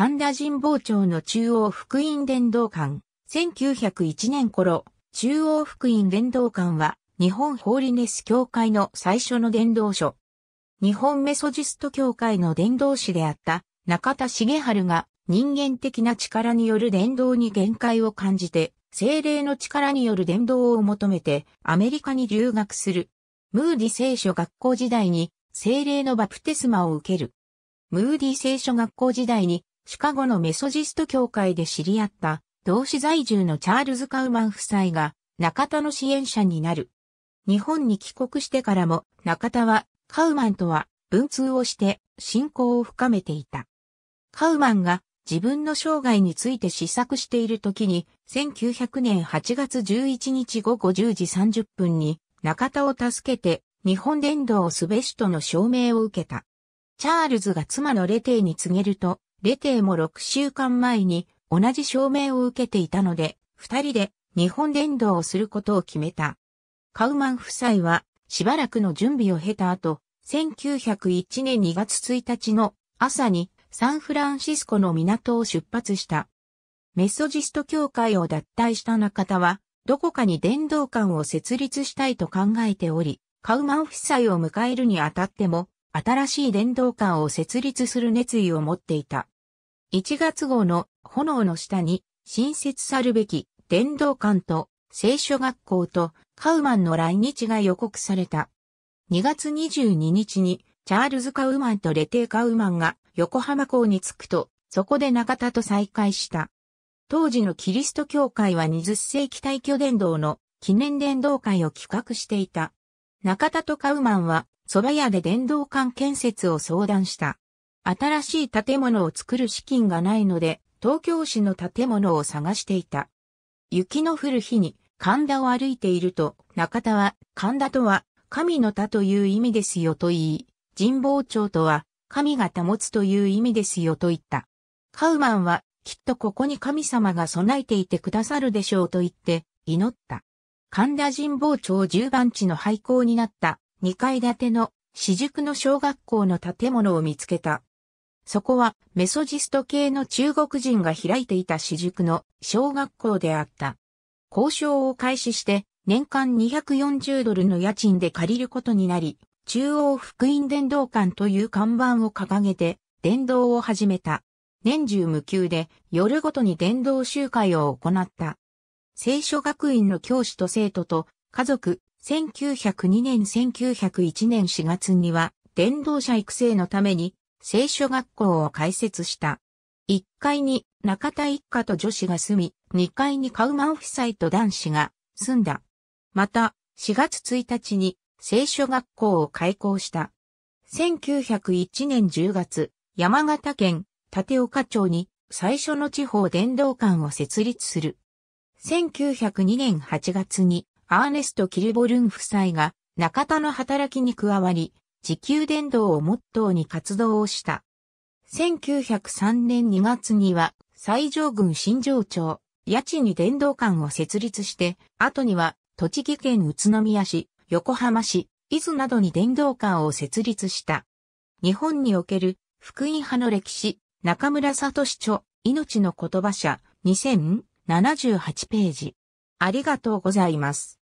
神田神保町の中央福音伝道館、1901年頃、中央福音伝道館は、日本ホーリネス教会の最初の伝道所。日本メソジスト教会の伝道師であった中田茂春が人間的な力による伝道に限界を感じて、精霊の力による伝道を求めてアメリカに留学する。ムーディ聖書学校時代に精霊のバプテスマを受ける。ムーディ聖書学校時代にシカゴのメソジスト協会で知り合った同志在住のチャールズ・カウマン夫妻が中田の支援者になる。日本に帰国してからも中田はカウマンとは文通をして信仰を深めていた。カウマンが自分の生涯について試作している時に1900年8月11日午後10時30分に中田を助けて日本伝道をすべしとの証明を受けた。チャールズが妻のレテイに告げると、レテーも6週間前に同じ証明を受けていたので、二人で日本伝道をすることを決めた。カウマン夫妻はしばらくの準備を経た後、1901年2月1日の朝にサンフランシスコの港を出発した。メソジスト教会を脱退した中田は、どこかに伝道館を設立したいと考えており、カウマン夫妻を迎えるにあたっても、新しい電動館を設立する熱意を持っていた。1月号の炎の下に新設さるべき電動館と聖書学校とカウマンの来日が予告された。2月22日にチャールズ・カウマンとレテー・カウマンが横浜港に着くと、そこで中田と再会した。当時のキリスト教会は20世紀大挙伝道の記念伝道会を企画していた。中田とカウマンは蕎麦屋で電動管建設を相談した。新しい建物を作る資金がないので、東京市の建物を探していた。雪の降る日に神田を歩いていると、中田は、神田とは、神の田という意味ですよと言い、神保町とは、神が保つという意味ですよと言った。カウマンは、きっとここに神様が備えていてくださるでしょうと言って、祈った。神田神保町十番地の廃校になった2階建ての私塾の小学校の建物を見つけた。そこはメソジスト系の中国人が開いていた私塾の小学校であった。交渉を開始して年間240ドルの家賃で借りることになり、中央福音伝道館という看板を掲げて伝道を始めた。年中無休で夜ごとに伝道集会を行った。聖書学院の教師と生徒と家族、1902年1901年4月には、電動車育成のために、聖書学校を開設した。1階に中田一家と女子が住み、2階にカウマン夫妻と男子が住んだ。また、4月1日に聖書学校を開校した。1901年10月、山形県立岡町に最初の地方電動館を設立する。1902年8月にアーネスト・キルボルン夫妻が中田の働きに加わり、地球伝道をモットーに活動をした。1903年2月には、西条郡新城町、家賃に伝道館を設立して、後には、栃木県宇都宮市、横浜市、伊豆などに伝道館を設立した。日本における、福音派の歴史、中村聡著、命の言葉社、2078ページ。ありがとうございます。